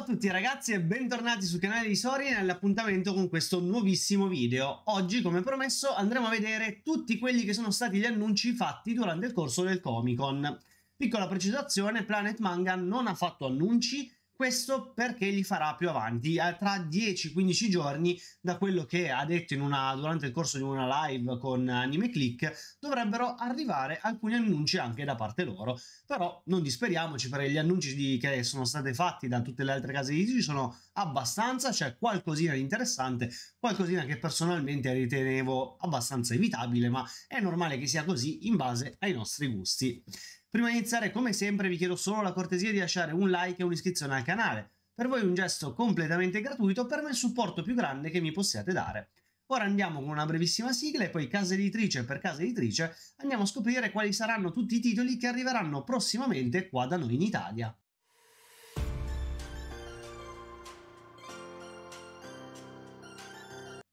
Ciao a tutti ragazzi e bentornati sul canale di Sorin nell'appuntamento con questo nuovissimo video. Oggi, come promesso, andremo a vedere tutti quelli che sono stati gli annunci fatti durante il corso del Comic Con. Piccola precisazione, Planet Manga non ha fatto annunci, questo perché gli farà più avanti, eh, tra 10-15 giorni, da quello che ha detto una, durante il corso di una live con Anime Click, dovrebbero arrivare alcuni annunci anche da parte loro. Però non disperiamoci perché gli annunci di, che sono stati fatti da tutte le altre case editrici sono abbastanza, c'è cioè qualcosina di interessante, qualcosina che personalmente ritenevo abbastanza evitabile, ma è normale che sia così in base ai nostri gusti. Prima di iniziare, come sempre, vi chiedo solo la cortesia di lasciare un like e un'iscrizione al canale. Per voi è un gesto completamente gratuito, per me il supporto più grande che mi possiate dare. Ora andiamo con una brevissima sigla e poi casa editrice per casa editrice andiamo a scoprire quali saranno tutti i titoli che arriveranno prossimamente qua da noi in Italia.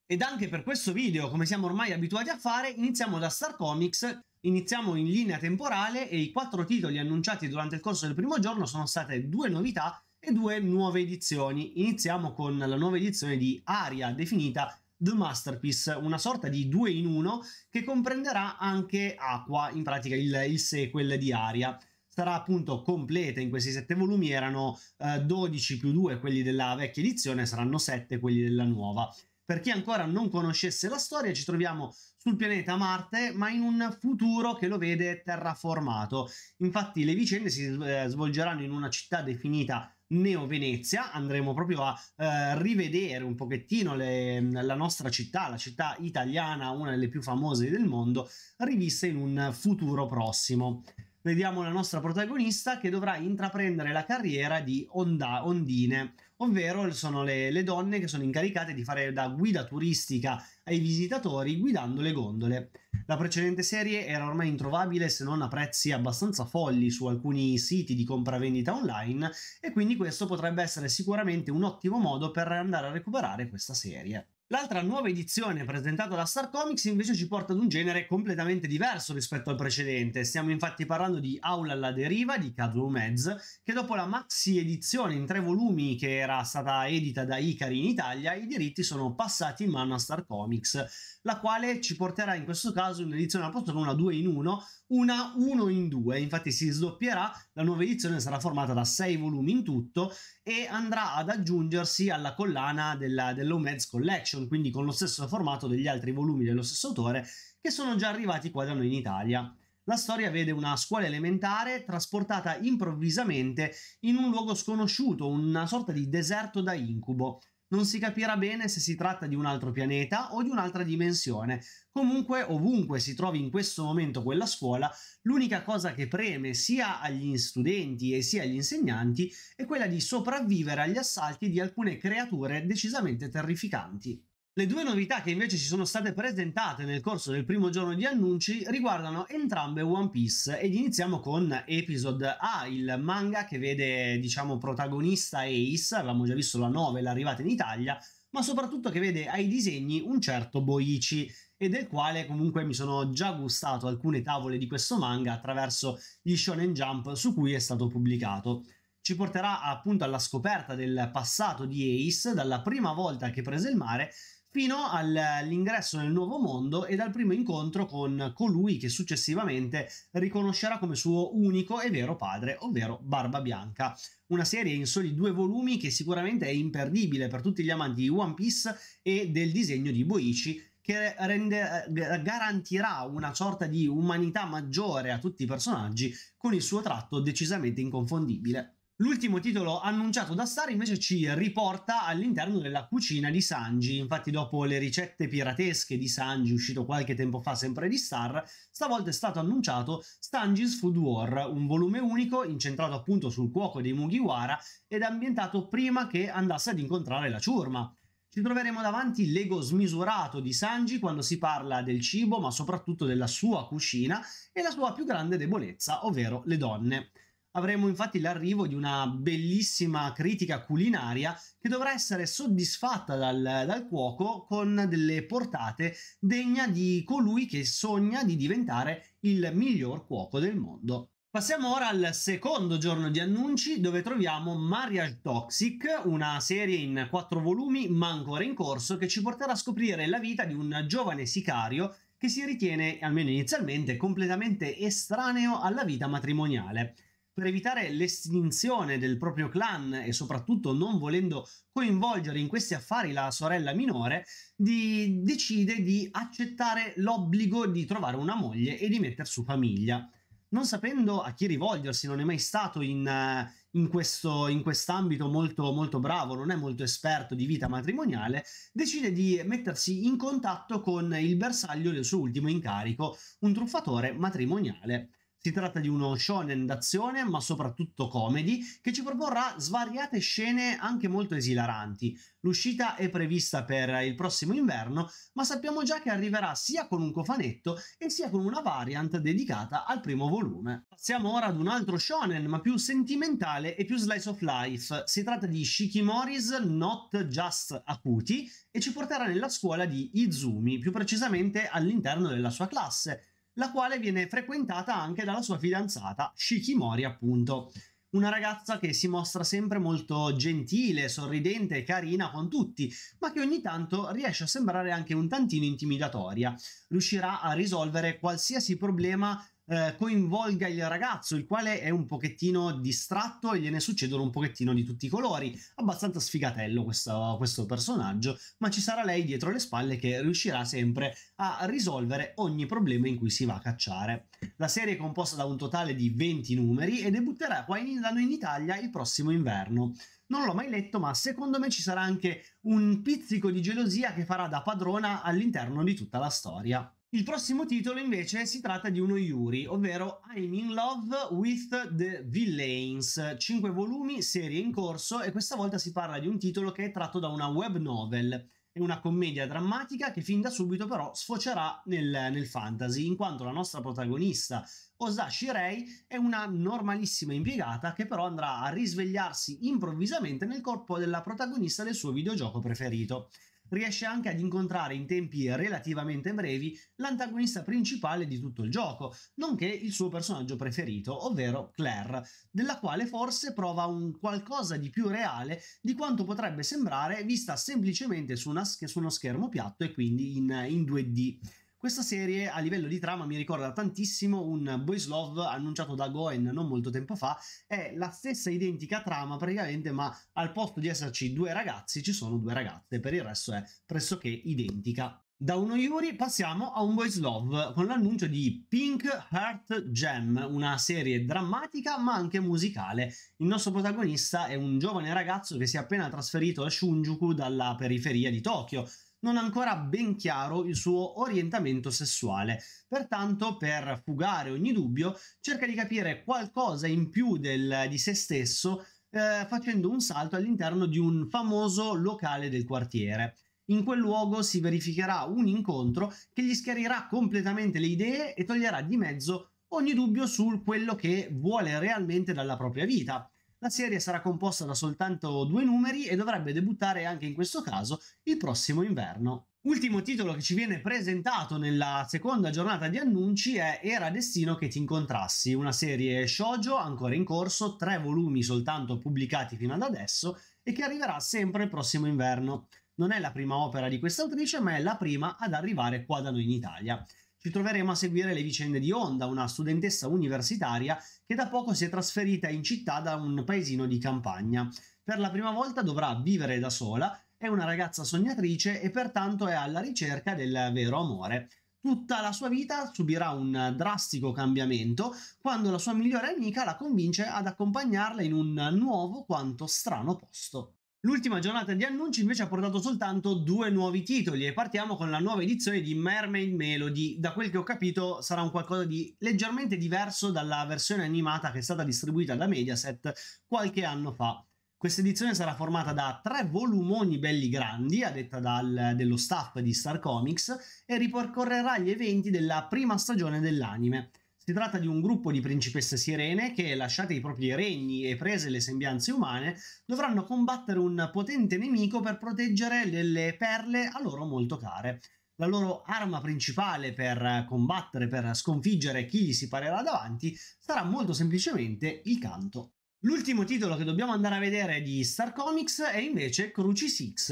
Ed anche per questo video, come siamo ormai abituati a fare, iniziamo da Star Comics Iniziamo in linea temporale e i quattro titoli annunciati durante il corso del primo giorno sono state due novità e due nuove edizioni. Iniziamo con la nuova edizione di Aria, definita The Masterpiece, una sorta di 2 in 1 che comprenderà anche Aqua, in pratica il, il sequel di Aria. Sarà appunto completa in questi sette volumi, erano eh, 12 più 2 quelli della vecchia edizione, saranno 7 quelli della nuova. Per chi ancora non conoscesse la storia, ci troviamo sul pianeta Marte, ma in un futuro che lo vede terraformato. Infatti le vicende si eh, svolgeranno in una città definita Neo Venezia, andremo proprio a eh, rivedere un pochettino le, la nostra città, la città italiana, una delle più famose del mondo, rivista in un futuro prossimo. Vediamo la nostra protagonista che dovrà intraprendere la carriera di onda, ondine ovvero sono le, le donne che sono incaricate di fare da guida turistica ai visitatori guidando le gondole. La precedente serie era ormai introvabile se non a prezzi abbastanza folli su alcuni siti di compravendita online e quindi questo potrebbe essere sicuramente un ottimo modo per andare a recuperare questa serie. L'altra nuova edizione presentata da Star Comics invece ci porta ad un genere completamente diverso rispetto al precedente. Stiamo infatti parlando di Aula alla deriva di Kazuo Mez, che dopo la maxi edizione in tre volumi che era stata edita da Icari in Italia, i diritti sono passati in mano a Star Comics la quale ci porterà in questo caso un'edizione al posto non una 2 in 1, una 1 in 2, infatti si sdoppierà, la nuova edizione sarà formata da 6 volumi in tutto e andrà ad aggiungersi alla collana della, dell'Homez Collection, quindi con lo stesso formato degli altri volumi dello stesso autore che sono già arrivati qua da noi in Italia. La storia vede una scuola elementare trasportata improvvisamente in un luogo sconosciuto, una sorta di deserto da incubo non si capirà bene se si tratta di un altro pianeta o di un'altra dimensione. Comunque, ovunque si trovi in questo momento quella scuola, l'unica cosa che preme sia agli studenti e sia agli insegnanti è quella di sopravvivere agli assalti di alcune creature decisamente terrificanti. Le due novità che invece ci sono state presentate nel corso del primo giorno di annunci riguardano entrambe One Piece ed iniziamo con Episode A, il manga che vede diciamo protagonista Ace, avevamo già visto la 9 l'arrivata in Italia, ma soprattutto che vede ai disegni un certo Boichi e del quale comunque mi sono già gustato alcune tavole di questo manga attraverso gli Shonen Jump su cui è stato pubblicato ci porterà appunto alla scoperta del passato di Ace, dalla prima volta che prese il mare fino all'ingresso nel nuovo mondo e dal primo incontro con colui che successivamente riconoscerà come suo unico e vero padre, ovvero Barba Bianca. Una serie in soli due volumi che sicuramente è imperdibile per tutti gli amanti di One Piece e del disegno di Boichi che rende, eh, garantirà una sorta di umanità maggiore a tutti i personaggi con il suo tratto decisamente inconfondibile. L'ultimo titolo annunciato da Star invece ci riporta all'interno della cucina di Sanji, infatti dopo le ricette piratesche di Sanji uscito qualche tempo fa sempre di Star, stavolta è stato annunciato Sanji's Food War, un volume unico incentrato appunto sul cuoco dei Mugiwara ed ambientato prima che andasse ad incontrare la ciurma. Ci troveremo davanti l'ego smisurato di Sanji quando si parla del cibo ma soprattutto della sua cucina e la sua più grande debolezza, ovvero le donne. Avremo infatti l'arrivo di una bellissima critica culinaria che dovrà essere soddisfatta dal, dal cuoco con delle portate degna di colui che sogna di diventare il miglior cuoco del mondo. Passiamo ora al secondo giorno di annunci dove troviamo Marriage Toxic, una serie in quattro volumi ma ancora in corso che ci porterà a scoprire la vita di un giovane sicario che si ritiene, almeno inizialmente, completamente estraneo alla vita matrimoniale per evitare l'estinzione del proprio clan e soprattutto non volendo coinvolgere in questi affari la sorella minore, di, decide di accettare l'obbligo di trovare una moglie e di metter su famiglia. Non sapendo a chi rivolgersi, non è mai stato in, eh, in, questo, in quest'ambito molto, molto bravo, non è molto esperto di vita matrimoniale, decide di mettersi in contatto con il bersaglio del suo ultimo incarico, un truffatore matrimoniale si tratta di uno shonen d'azione, ma soprattutto comedy, che ci proporrà svariate scene anche molto esilaranti. L'uscita è prevista per il prossimo inverno, ma sappiamo già che arriverà sia con un cofanetto e sia con una variant dedicata al primo volume. Passiamo ora ad un altro shonen, ma più sentimentale e più slice of life. Si tratta di Shikimori's Not Just Akuti e ci porterà nella scuola di Izumi, più precisamente all'interno della sua classe la quale viene frequentata anche dalla sua fidanzata Shikimori, appunto. Una ragazza che si mostra sempre molto gentile, sorridente e carina con tutti, ma che ogni tanto riesce a sembrare anche un tantino intimidatoria. Riuscirà a risolvere qualsiasi problema eh, coinvolga il ragazzo, il quale è un pochettino distratto e gliene succedono un pochettino di tutti i colori. Abbastanza sfigatello questo, questo personaggio, ma ci sarà lei dietro le spalle che riuscirà sempre a risolvere ogni problema in cui si va a cacciare. La serie è composta da un totale di 20 numeri e debutterà qua in, da noi in Italia il prossimo inverno. Non l'ho mai letto, ma secondo me ci sarà anche un pizzico di gelosia che farà da padrona all'interno di tutta la storia. Il prossimo titolo invece si tratta di uno Yuri, ovvero I'm in love with the Villains, 5 volumi, serie in corso e questa volta si parla di un titolo che è tratto da una web novel. È una commedia drammatica che fin da subito però sfocerà nel, nel fantasy, in quanto la nostra protagonista Osashi Rei è una normalissima impiegata che però andrà a risvegliarsi improvvisamente nel corpo della protagonista del suo videogioco preferito riesce anche ad incontrare in tempi relativamente brevi l'antagonista principale di tutto il gioco, nonché il suo personaggio preferito, ovvero Claire, della quale forse prova un qualcosa di più reale di quanto potrebbe sembrare vista semplicemente su, una, su uno schermo piatto e quindi in, in 2D. Questa serie a livello di trama mi ricorda tantissimo un Boys Love annunciato da Goen non molto tempo fa, è la stessa identica trama praticamente, ma al posto di esserci due ragazzi ci sono due ragazze, per il resto è pressoché identica. Da uno Yuri passiamo a un Boys Love con l'annuncio di Pink Heart Jam, una serie drammatica ma anche musicale. Il nostro protagonista è un giovane ragazzo che si è appena trasferito a Shunjuku dalla periferia di Tokyo non ha ancora ben chiaro il suo orientamento sessuale. Pertanto, per fugare ogni dubbio, cerca di capire qualcosa in più del, di se stesso eh, facendo un salto all'interno di un famoso locale del quartiere. In quel luogo si verificherà un incontro che gli schiarirà completamente le idee e toglierà di mezzo ogni dubbio su quello che vuole realmente dalla propria vita. La serie sarà composta da soltanto due numeri e dovrebbe debuttare anche in questo caso il prossimo inverno. Ultimo titolo che ci viene presentato nella seconda giornata di annunci è Era destino che ti incontrassi, una serie shoujo ancora in corso, tre volumi soltanto pubblicati fino ad adesso e che arriverà sempre il prossimo inverno. Non è la prima opera di questa autrice, ma è la prima ad arrivare qua da noi in Italia ci troveremo a seguire le vicende di Honda, una studentessa universitaria che da poco si è trasferita in città da un paesino di campagna. Per la prima volta dovrà vivere da sola, è una ragazza sognatrice e pertanto è alla ricerca del vero amore. Tutta la sua vita subirà un drastico cambiamento quando la sua migliore amica la convince ad accompagnarla in un nuovo quanto strano posto. L'ultima giornata di annunci invece ha portato soltanto due nuovi titoli e partiamo con la nuova edizione di Mermaid Melody. Da quel che ho capito sarà un qualcosa di leggermente diverso dalla versione animata che è stata distribuita da Mediaset qualche anno fa. Questa edizione sarà formata da tre volumoni belli grandi, a detta dal, dello staff di Star Comics, e ripercorrerà gli eventi della prima stagione dell'anime. Si tratta di un gruppo di principesse sirene che, lasciate i propri regni e prese le sembianze umane, dovranno combattere un potente nemico per proteggere delle perle a loro molto care. La loro arma principale per combattere, per sconfiggere chi gli si parerà davanti, sarà molto semplicemente il canto. L'ultimo titolo che dobbiamo andare a vedere di Star Comics è invece Cruci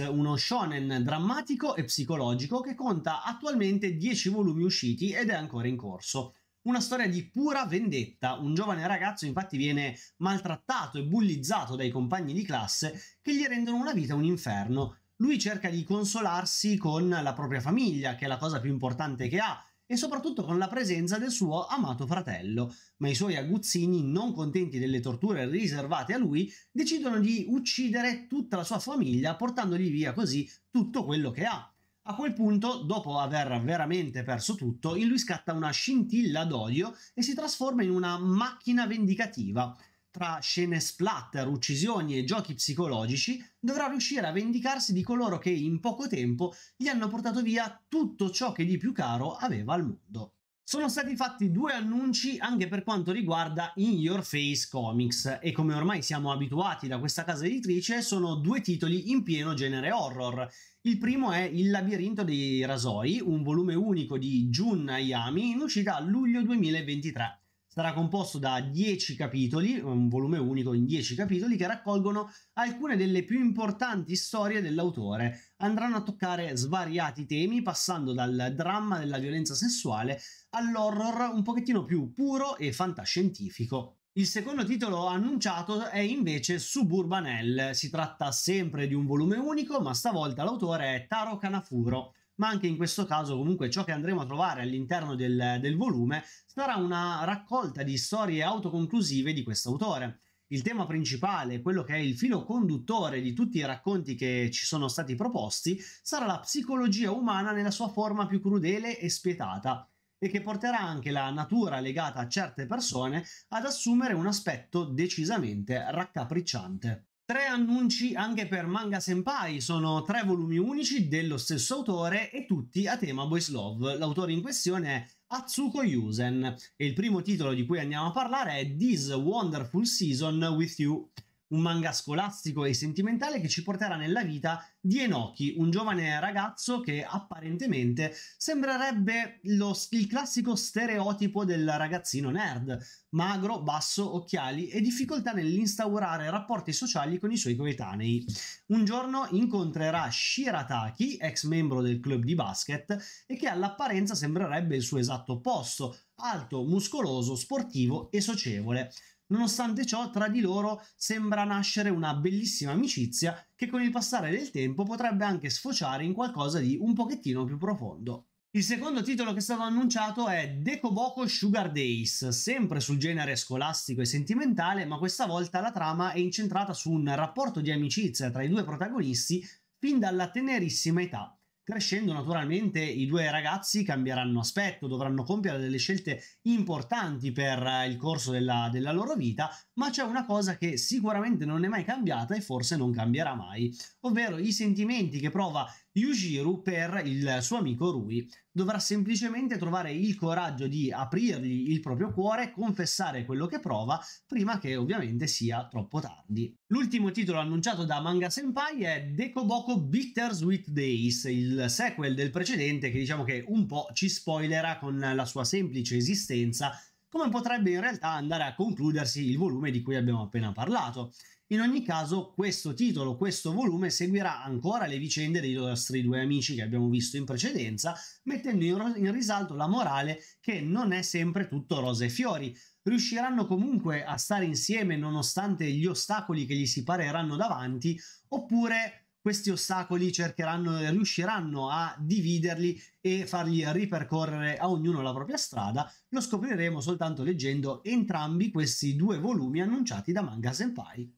uno shonen drammatico e psicologico che conta attualmente 10 volumi usciti ed è ancora in corso. Una storia di pura vendetta, un giovane ragazzo infatti viene maltrattato e bullizzato dai compagni di classe che gli rendono la vita un inferno. Lui cerca di consolarsi con la propria famiglia, che è la cosa più importante che ha, e soprattutto con la presenza del suo amato fratello, ma i suoi aguzzini, non contenti delle torture riservate a lui, decidono di uccidere tutta la sua famiglia portandogli via così tutto quello che ha. A quel punto, dopo aver veramente perso tutto, in lui scatta una scintilla d'odio e si trasforma in una macchina vendicativa. Tra scene splatter, uccisioni e giochi psicologici, dovrà riuscire a vendicarsi di coloro che in poco tempo gli hanno portato via tutto ciò che di più caro aveva al mondo. Sono stati fatti due annunci anche per quanto riguarda In Your Face Comics e come ormai siamo abituati da questa casa editrice sono due titoli in pieno genere horror il primo è Il labirinto dei rasoi, un volume unico di Jun Ayami in uscita a luglio 2023. Sarà composto da 10 capitoli, un volume unico in 10 capitoli che raccolgono alcune delle più importanti storie dell'autore. Andranno a toccare svariati temi, passando dal dramma della violenza sessuale all'horror un pochettino più puro e fantascientifico. Il secondo titolo annunciato è invece Suburbanel. Si tratta sempre di un volume unico, ma stavolta l'autore è Taro Kanafuro. Ma anche in questo caso, comunque, ciò che andremo a trovare all'interno del, del volume sarà una raccolta di storie autoconclusive di quest'autore. Il tema principale, quello che è il filo conduttore di tutti i racconti che ci sono stati proposti, sarà la psicologia umana nella sua forma più crudele e spietata e che porterà anche la natura legata a certe persone ad assumere un aspetto decisamente raccapricciante. Tre annunci anche per Manga Senpai, sono tre volumi unici dello stesso autore e tutti a tema Boys Love. L'autore in questione è Atsuko Yusen e il primo titolo di cui andiamo a parlare è This Wonderful Season With You un manga scolastico e sentimentale che ci porterà nella vita di Enoki, un giovane ragazzo che apparentemente sembrerebbe lo, il classico stereotipo del ragazzino nerd, magro, basso, occhiali e difficoltà nell'instaurare rapporti sociali con i suoi coetanei. Un giorno incontrerà Shirataki, ex membro del club di basket, e che all'apparenza sembrerebbe il suo esatto opposto, alto, muscoloso, sportivo e socievole. Nonostante ciò, tra di loro sembra nascere una bellissima amicizia che con il passare del tempo potrebbe anche sfociare in qualcosa di un pochettino più profondo. Il secondo titolo che è stato annunciato è Decoboco Sugar Days, sempre sul genere scolastico e sentimentale, ma questa volta la trama è incentrata su un rapporto di amicizia tra i due protagonisti fin dalla tenerissima età Crescendo naturalmente i due ragazzi cambieranno aspetto, dovranno compiere delle scelte importanti per eh, il corso della, della loro vita, ma c'è una cosa che sicuramente non è mai cambiata e forse non cambierà mai, ovvero i sentimenti che prova Yujiro per il suo amico Rui dovrà semplicemente trovare il coraggio di aprirgli il proprio cuore, confessare quello che prova, prima che ovviamente sia troppo tardi. L'ultimo titolo annunciato da Manga Senpai è Dekoboko Bittersweet Days, il sequel del precedente che diciamo che un po' ci spoilerà con la sua semplice esistenza come potrebbe in realtà andare a concludersi il volume di cui abbiamo appena parlato. In ogni caso, questo titolo, questo volume seguirà ancora le vicende dei nostri due amici che abbiamo visto in precedenza, mettendo in, risalto la morale che non è sempre tutto rose e fiori. Riusciranno comunque a stare insieme nonostante gli ostacoli che gli si pareranno davanti, oppure questi ostacoli cercheranno riusciranno a dividerli e fargli ripercorrere a ognuno la propria strada. Lo scopriremo soltanto leggendo entrambi questi due volumi annunciati da Manga Senpai.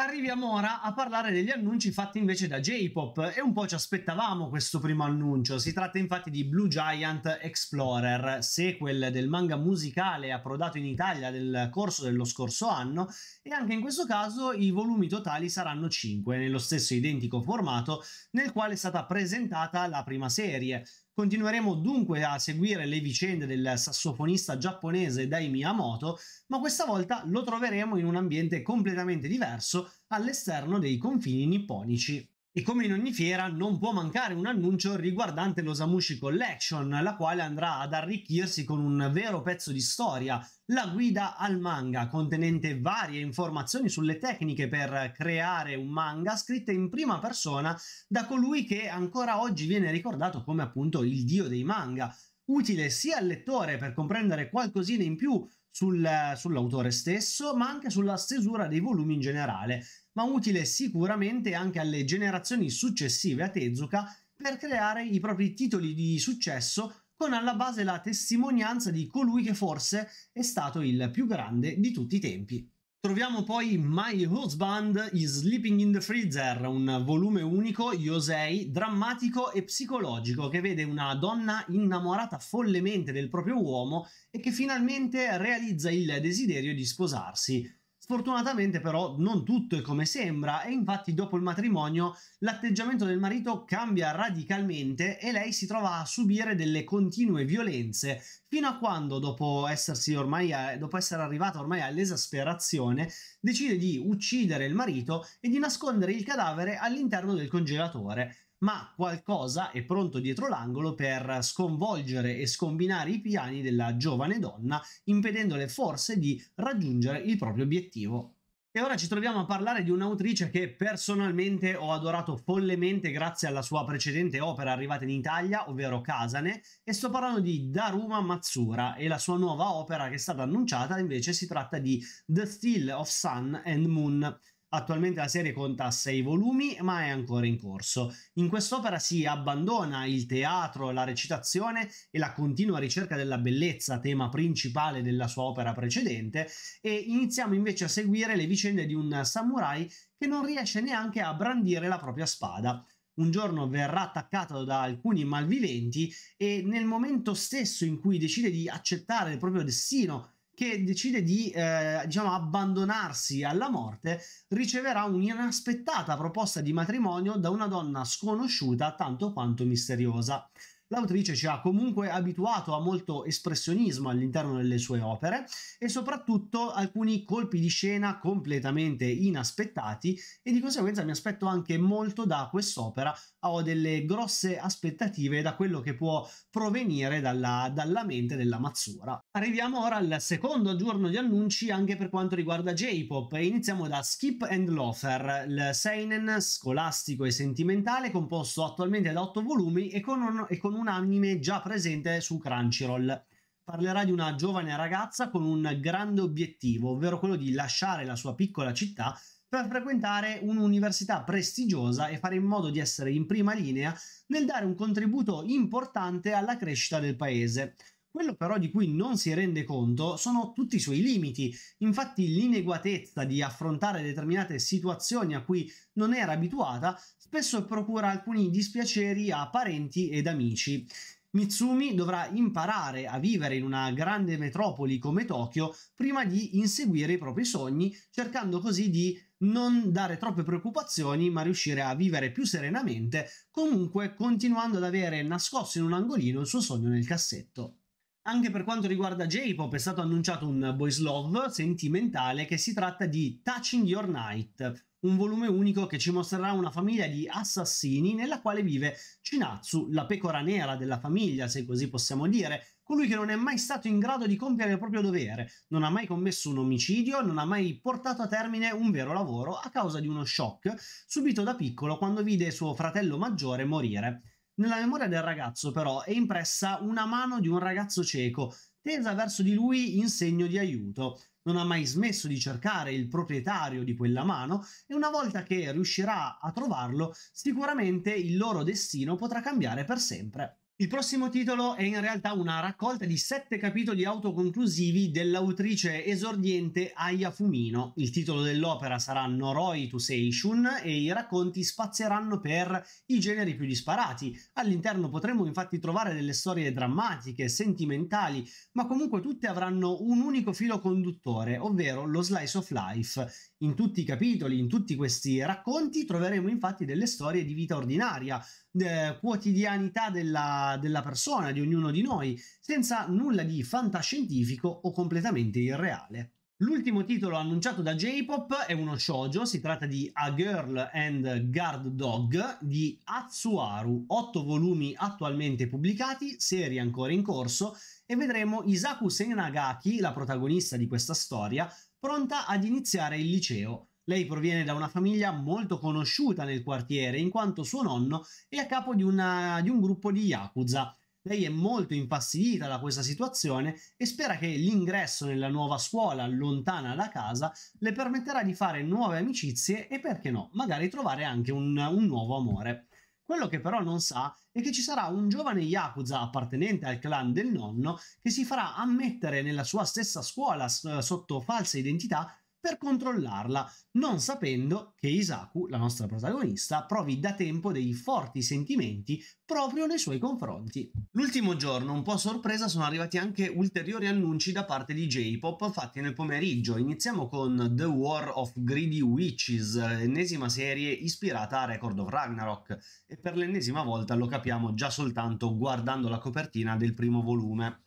Arriviamo ora a parlare degli annunci fatti invece da J-Pop e un po' ci aspettavamo questo primo annuncio. Si tratta infatti di Blue Giant Explorer, sequel del manga musicale approdato in Italia nel corso dello scorso anno e anche in questo caso i volumi totali saranno 5 nello stesso identico formato nel quale è stata presentata la prima serie. Continueremo dunque a seguire le vicende del sassofonista giapponese Dai Miyamoto, ma questa volta lo troveremo in un ambiente completamente diverso all'esterno dei confini nipponici. E come in ogni fiera non può mancare un annuncio riguardante l'Osamushi Collection, la quale andrà ad arricchirsi con un vero pezzo di storia, la guida al manga, contenente varie informazioni sulle tecniche per creare un manga scritte in prima persona da colui che ancora oggi viene ricordato come appunto il dio dei manga, utile sia al lettore per comprendere qualcosina in più sul, sull'autore stesso, ma anche sulla stesura dei volumi in generale, ma utile sicuramente anche alle generazioni successive a Tezuka per creare i propri titoli di successo con alla base la testimonianza di colui che forse è stato il più grande di tutti i tempi. Troviamo poi My Husband is Sleeping in the Freezer, un volume unico, Yosei, drammatico e psicologico che vede una donna innamorata follemente del proprio uomo e che finalmente realizza il desiderio di sposarsi. Sfortunatamente però non tutto è come sembra e infatti dopo il matrimonio l'atteggiamento del marito cambia radicalmente e lei si trova a subire delle continue violenze fino a quando, dopo, a, eh, dopo essere arrivata ormai all'esasperazione, decide di uccidere il marito e di nascondere il cadavere all'interno del congelatore. Ma qualcosa è pronto dietro l'angolo per sconvolgere e scombinare i piani della giovane donna, impedendole forse di raggiungere il proprio obiettivo. E ora ci troviamo a parlare di un'autrice che personalmente ho adorato follemente grazie alla sua precedente opera arrivata in Italia, ovvero Casane, e sto parlando di Daruma Matsura e la sua nuova opera che è stata annunciata invece si tratta di The Still of Sun and Moon. Attualmente la serie conta sei volumi, ma è ancora in corso. In quest'opera si abbandona il teatro, la recitazione e la continua ricerca della bellezza, tema principale della sua opera precedente, e iniziamo invece a seguire le vicende di un samurai che non riesce neanche a brandire la propria spada un giorno verrà attaccato da alcuni malviventi e nel momento stesso in cui decide di accettare il proprio destino che decide di eh, diciamo, abbandonarsi alla morte, riceverà un'inaspettata proposta di matrimonio da una donna sconosciuta tanto quanto misteriosa l'autrice ci ha comunque abituato a molto espressionismo all'interno delle sue opere e soprattutto alcuni colpi di scena completamente inaspettati e di conseguenza mi aspetto anche molto da quest'opera, ho delle grosse aspettative da quello che può provenire dalla, dalla mente della Mazzura. Arriviamo ora al secondo giorno di annunci anche per quanto riguarda J-Pop e iniziamo da Skip and Lofer, il seinen scolastico e sentimentale composto attualmente da otto volumi e con un, e con un un anime già presente su Crunchyroll. Parlerà di una giovane ragazza con un grande obiettivo, ovvero quello di lasciare la sua piccola città per frequentare un'università prestigiosa e fare in modo di essere in prima linea nel dare un contributo importante alla crescita del paese. Quello però di cui non si rende conto sono tutti i suoi limiti, infatti l'ineguatezza di affrontare determinate situazioni a cui non era abituata spesso procura alcuni dispiaceri a parenti ed amici. Mitsumi dovrà imparare a vivere in una grande metropoli come Tokyo prima di inseguire i propri sogni, cercando così di non dare troppe preoccupazioni, ma riuscire a vivere più serenamente, comunque continuando ad avere nascosto in un angolino il suo sogno nel cassetto. Anche per quanto riguarda J-pop è stato annunciato un boys love sentimentale che si tratta di Touching Your Night, un volume unico che ci mostrerà una famiglia di assassini nella quale vive Chinatsu, la pecora nera della famiglia, se così possiamo dire, colui che non è mai stato in grado di compiere il proprio dovere, non ha mai commesso un omicidio, non ha mai portato a termine un vero lavoro a causa di uno shock subito da piccolo quando vide suo fratello maggiore morire. Nella memoria del ragazzo però è impressa una mano di un ragazzo cieco, tesa verso di lui in segno di aiuto. Non ha mai smesso di cercare il proprietario di quella mano e una volta che riuscirà a trovarlo, sicuramente il loro destino potrà cambiare per sempre. Il prossimo titolo è in realtà una raccolta di sette capitoli autoconclusivi dell'autrice esordiente Aya Fumino. Il titolo dell'opera sarà Noroi to Seishun e i racconti spazieranno per i generi più disparati. All'interno potremo infatti trovare delle storie drammatiche, sentimentali, ma comunque tutte avranno un unico filo conduttore, ovvero lo slice of life. In tutti i capitoli, in tutti questi racconti, troveremo infatti delle storie di vita ordinaria, eh, quotidianità della, della persona, di ognuno di noi, senza nulla di fantascientifico o completamente irreale. L'ultimo titolo annunciato da J-Pop è uno shoujo, si tratta di A Girl and Guard Dog di Atsuaru, otto volumi attualmente pubblicati, serie ancora in corso, e vedremo Isaku Senagaki, la protagonista di questa storia, pronta ad iniziare il liceo, lei proviene da una famiglia molto conosciuta nel quartiere, in quanto suo nonno è a capo di, una, di un gruppo di Yakuza. Lei è molto infastidita da questa situazione e spera che l'ingresso nella nuova scuola lontana da casa le permetterà di fare nuove amicizie e perché no, magari trovare anche un, un nuovo amore. Quello che però non sa è che ci sarà un giovane Yakuza appartenente al clan del nonno che si farà ammettere nella sua stessa scuola sotto falsa identità per controllarla, non sapendo che Isaku, la nostra protagonista, provi da tempo dei forti sentimenti proprio nei suoi confronti. L'ultimo giorno, un po' a sorpresa, sono arrivati anche ulteriori annunci da parte di J-Pop fatti nel pomeriggio. Iniziamo con The War of Greedy Witches, ennesima serie ispirata a Record of Ragnarok e per l'ennesima volta lo capiamo già soltanto guardando la copertina del primo volume.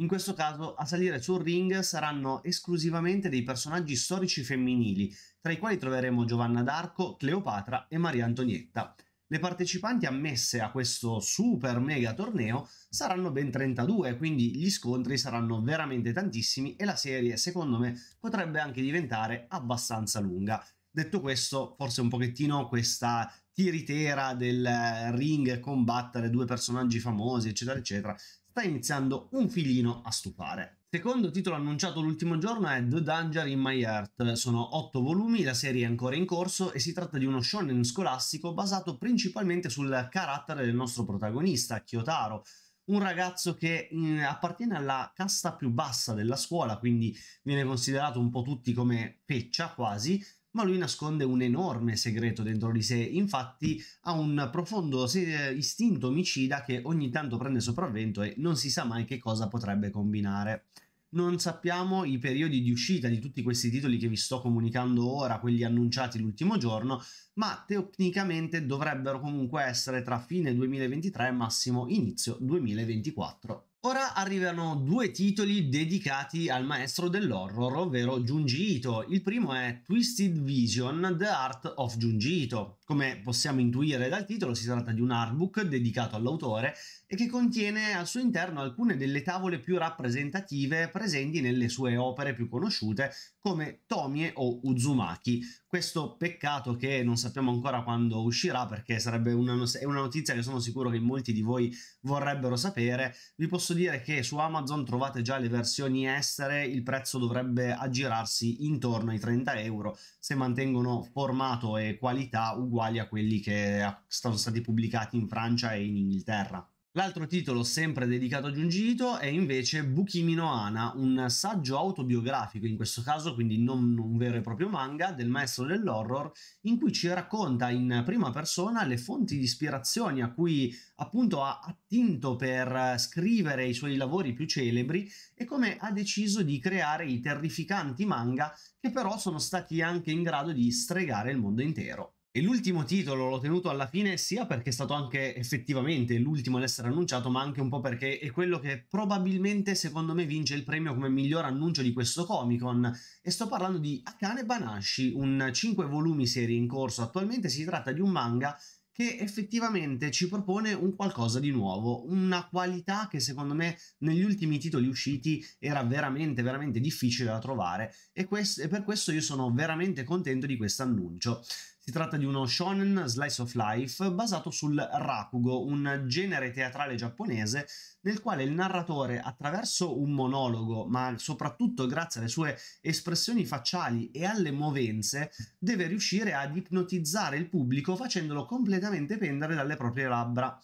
In questo caso a salire sul ring saranno esclusivamente dei personaggi storici femminili, tra i quali troveremo Giovanna d'Arco, Cleopatra e Maria Antonietta. Le partecipanti ammesse a questo super mega torneo saranno ben 32, quindi gli scontri saranno veramente tantissimi e la serie, secondo me, potrebbe anche diventare abbastanza lunga. Detto questo, forse un pochettino questa tiritera del ring combattere due personaggi famosi, eccetera, eccetera, sta iniziando un filino a stufare. Secondo titolo annunciato l'ultimo giorno è The Danger in My Heart. Sono otto volumi, la serie è ancora in corso e si tratta di uno shonen scolastico basato principalmente sul carattere del nostro protagonista, Kyotaro, un ragazzo che mh, mm, appartiene alla casta più bassa della scuola, quindi viene considerato un po' tutti come peccia quasi, ma lui nasconde un enorme segreto dentro di sé, infatti ha un profondo eh, istinto omicida che ogni tanto prende sopravvento e non si sa mai che cosa potrebbe combinare. Non sappiamo i periodi di uscita di tutti questi titoli che vi sto comunicando ora, quelli annunciati l'ultimo giorno, ma tecnicamente dovrebbero comunque essere tra fine 2023 e massimo inizio 2024. Ora arrivano due titoli dedicati al maestro dell'horror, ovvero Junji Ito. Il primo è Twisted Vision, The Art of Junji Ito. Come possiamo intuire dal titolo, si tratta di un artbook dedicato all'autore e che contiene al suo interno alcune delle tavole più rappresentative presenti nelle sue opere più conosciute come Tomie o Uzumaki. Questo peccato che non sappiamo ancora quando uscirà perché sarebbe una, una notizia che sono sicuro che molti di voi vorrebbero sapere. Vi posso dire che su Amazon trovate già le versioni estere, il prezzo dovrebbe aggirarsi intorno ai 30 euro se mantengono formato e qualità uguali a quelli che sono stati pubblicati in Francia e in Inghilterra. L'altro titolo sempre dedicato a Giungito è invece Bukimi no Hana, un saggio autobiografico, in questo caso quindi non un vero e proprio manga, del maestro dell'horror, in cui ci racconta in prima persona le fonti di ispirazione a cui appunto ha attinto per scrivere i suoi lavori più celebri e come ha deciso di creare i terrificanti manga che però sono stati anche in grado di stregare il mondo intero. E l'ultimo titolo l'ho tenuto alla fine sia perché è stato anche effettivamente l'ultimo ad essere annunciato, ma anche un po' perché è quello che probabilmente secondo me vince il premio come miglior annuncio di questo Comic Con. E sto parlando di Akane Banashi, un 5 volumi serie in corso. Attualmente si tratta di un manga che effettivamente ci propone un qualcosa di nuovo, una qualità che secondo me negli ultimi titoli usciti era veramente, veramente difficile da trovare e, questo, e per questo io sono veramente contento di questo annuncio. Si tratta di uno shonen slice of life basato sul rakugo, un genere teatrale giapponese nel quale il narratore, attraverso un monologo, ma soprattutto grazie alle sue espressioni facciali e alle movenze, deve riuscire ad ipnotizzare il pubblico facendolo completamente pendere dalle proprie labbra.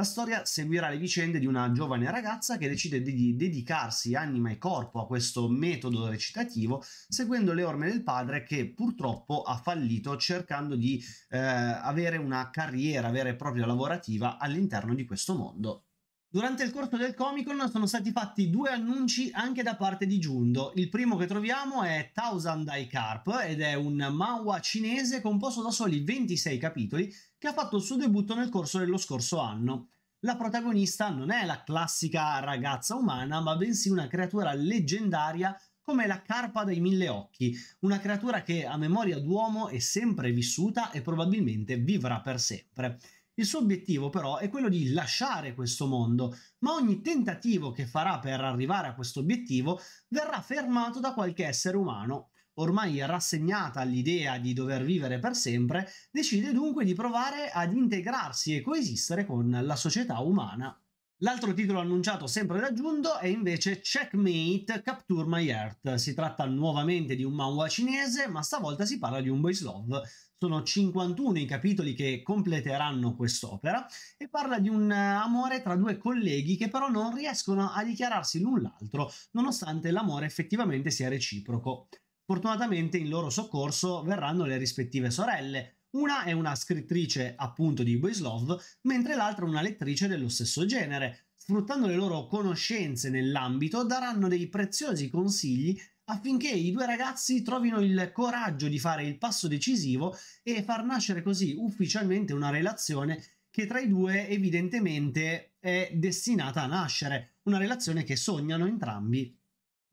La storia seguirà le vicende di una giovane ragazza che decide di dedicarsi anima e corpo a questo metodo recitativo, seguendo le orme del padre che purtroppo ha fallito cercando di eh, avere una carriera vera e propria lavorativa all'interno di questo mondo. Durante il corso del Comic Con sono stati fatti due annunci anche da parte di Jundo. Il primo che troviamo è Thousand Eye Carp ed è un manhwa cinese composto da soli 26 capitoli che ha fatto il suo debutto nel corso dello scorso anno. La protagonista non è la classica ragazza umana, ma bensì una creatura leggendaria come la carpa dai mille occhi, una creatura che a memoria d'uomo è sempre vissuta e probabilmente vivrà per sempre. Il suo obiettivo però è quello di lasciare questo mondo, ma ogni tentativo che farà per arrivare a questo obiettivo verrà fermato da qualche essere umano ormai rassegnata all'idea di dover vivere per sempre, decide dunque di provare ad integrarsi e coesistere con la società umana. L'altro titolo annunciato sempre da Giundo è invece Checkmate Capture My Heart. Si tratta nuovamente di un manhwa cinese, ma stavolta si parla di un boys love. Sono 51 i capitoli che completeranno quest'opera e parla di un eh, amore tra due colleghi che però non riescono a dichiararsi l'un l'altro, nonostante l'amore effettivamente sia reciproco. Fortunatamente in loro soccorso verranno le rispettive sorelle, una è una scrittrice appunto di Love, mentre l'altra una lettrice dello stesso genere. Sfruttando le loro conoscenze nell'ambito daranno dei preziosi consigli affinché i due ragazzi trovino il coraggio di fare il passo decisivo e far nascere così ufficialmente una relazione che tra i due evidentemente è destinata a nascere, una relazione che sognano entrambi.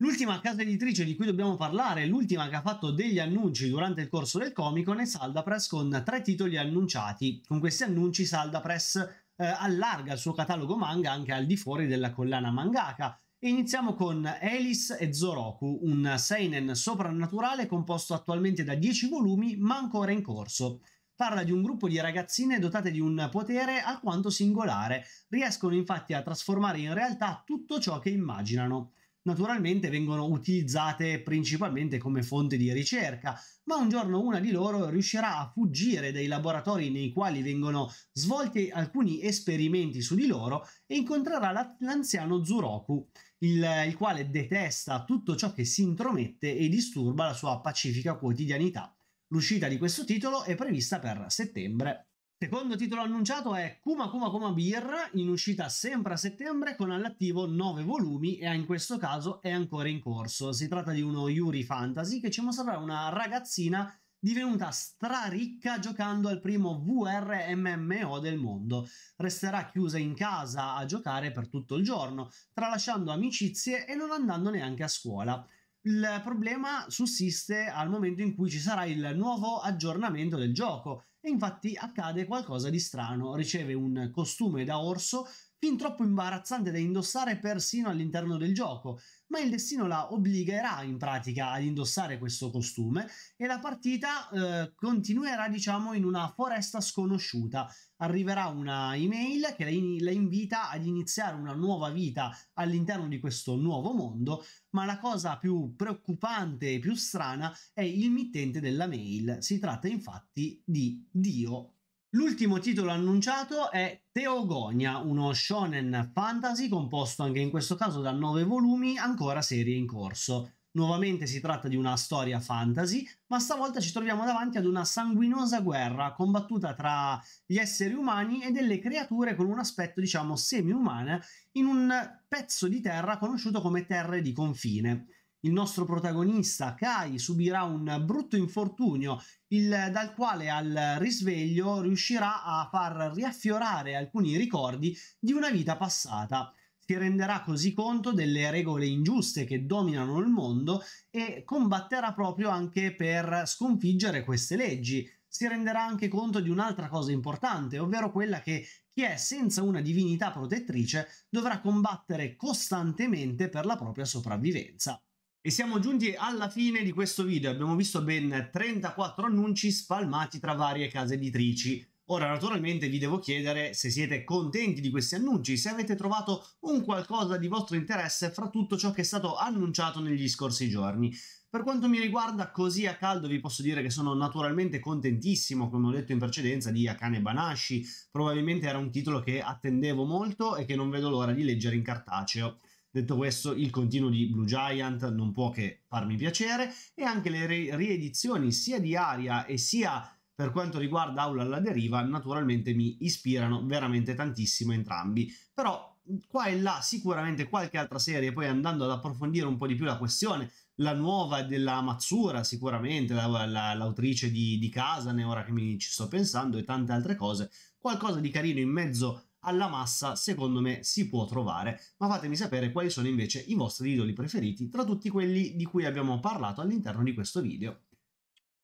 L'ultima casa editrice di cui dobbiamo parlare, l'ultima che ha fatto degli annunci durante il corso del Comic Con è Salda con tre titoli annunciati. Con questi annunci Salda eh, allarga il suo catalogo manga anche al di fuori della collana mangaka. E iniziamo con Elis e Zoroku, un seinen soprannaturale composto attualmente da 10 volumi ma ancora in corso parla di un gruppo di ragazzine dotate di un potere alquanto singolare, riescono infatti a trasformare in realtà tutto ciò che immaginano naturalmente vengono utilizzate principalmente come fonte di ricerca, ma un giorno una di loro riuscirà a fuggire dai laboratori nei quali vengono svolti alcuni esperimenti su di loro e incontrerà l'anziano Zuroku, il, il quale detesta tutto ciò che si intromette e disturba la sua pacifica quotidianità. L'uscita di questo titolo è prevista per settembre Secondo titolo annunciato è Kuma Kuma Kuma Beer, in uscita sempre a settembre con all'attivo 9 volumi e in questo caso è ancora in corso. Si tratta di uno Yuri Fantasy che ci mostrerà una ragazzina divenuta straricca giocando al primo VRMMO del mondo. Resterà chiusa in casa a giocare per tutto il giorno, tralasciando amicizie e non andando neanche a scuola. Il problema sussiste al momento in cui ci sarà il nuovo aggiornamento del gioco infatti accade qualcosa di strano, riceve un costume da orso fin troppo imbarazzante da indossare persino all'interno del gioco, ma il destino la obbligherà in pratica ad indossare questo costume e la partita eh, continuerà diciamo in una foresta sconosciuta. Arriverà una email che la, in la invita ad iniziare una nuova vita all'interno di questo nuovo mondo, ma la cosa più preoccupante e più strana è il mittente della mail. Si tratta infatti di Dio L'ultimo titolo annunciato è Teogonia, uno shonen fantasy composto anche in questo caso da nove volumi, ancora serie in corso. Nuovamente si tratta di una storia fantasy, ma stavolta ci troviamo davanti ad una sanguinosa guerra combattuta tra gli esseri umani e delle creature con un aspetto, diciamo, semi-umana in un pezzo di terra conosciuto come terre di confine il nostro protagonista Kai subirà un brutto infortunio il, dal quale al risveglio riuscirà a far riaffiorare alcuni ricordi di una vita passata. Si renderà così conto delle regole ingiuste che dominano il mondo e combatterà proprio anche per sconfiggere queste leggi. Si renderà anche conto di un'altra cosa importante, ovvero quella che chi è senza una divinità protettrice dovrà combattere costantemente per la propria sopravvivenza. E siamo giunti alla fine di questo video, abbiamo visto ben 34 annunci spalmati tra varie case editrici. Ora naturalmente vi devo chiedere se siete contenti di questi annunci, se avete trovato un qualcosa di vostro interesse fra tutto ciò che è stato annunciato negli scorsi giorni. Per quanto mi riguarda, così a caldo vi posso dire che sono naturalmente contentissimo, come ho detto in precedenza, di Akane Banashi. Probabilmente era un titolo che attendevo molto e che non vedo l'ora di leggere in cartaceo. Detto questo, il continuo di Blue Giant non può che farmi piacere e anche le ri- riedizioni sia di Aria e sia per quanto riguarda Aula alla deriva, naturalmente mi ispirano veramente tantissimo entrambi. Però qua e là sicuramente qualche altra serie, poi andando ad approfondire un po' di più la questione, la nuova della Mazzura sicuramente, la, la, l'autrice di, di Casane, ora che mi ci sto pensando, e tante altre cose, qualcosa di carino in mezzo a alla massa secondo me si può trovare, ma fatemi sapere quali sono invece i vostri idoli preferiti tra tutti quelli di cui abbiamo parlato all'interno di questo video.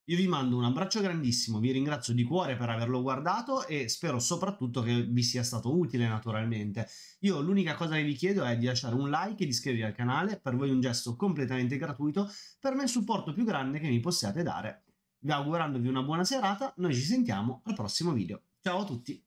Io vi mando un abbraccio grandissimo, vi ringrazio di cuore per averlo guardato e spero soprattutto che vi sia stato utile naturalmente. Io l'unica cosa che vi chiedo è di lasciare un like e di iscrivervi al canale, per voi un gesto completamente gratuito, per me il supporto più grande che mi possiate dare. Vi augurandovi una buona serata, noi ci sentiamo al prossimo video. Ciao a tutti!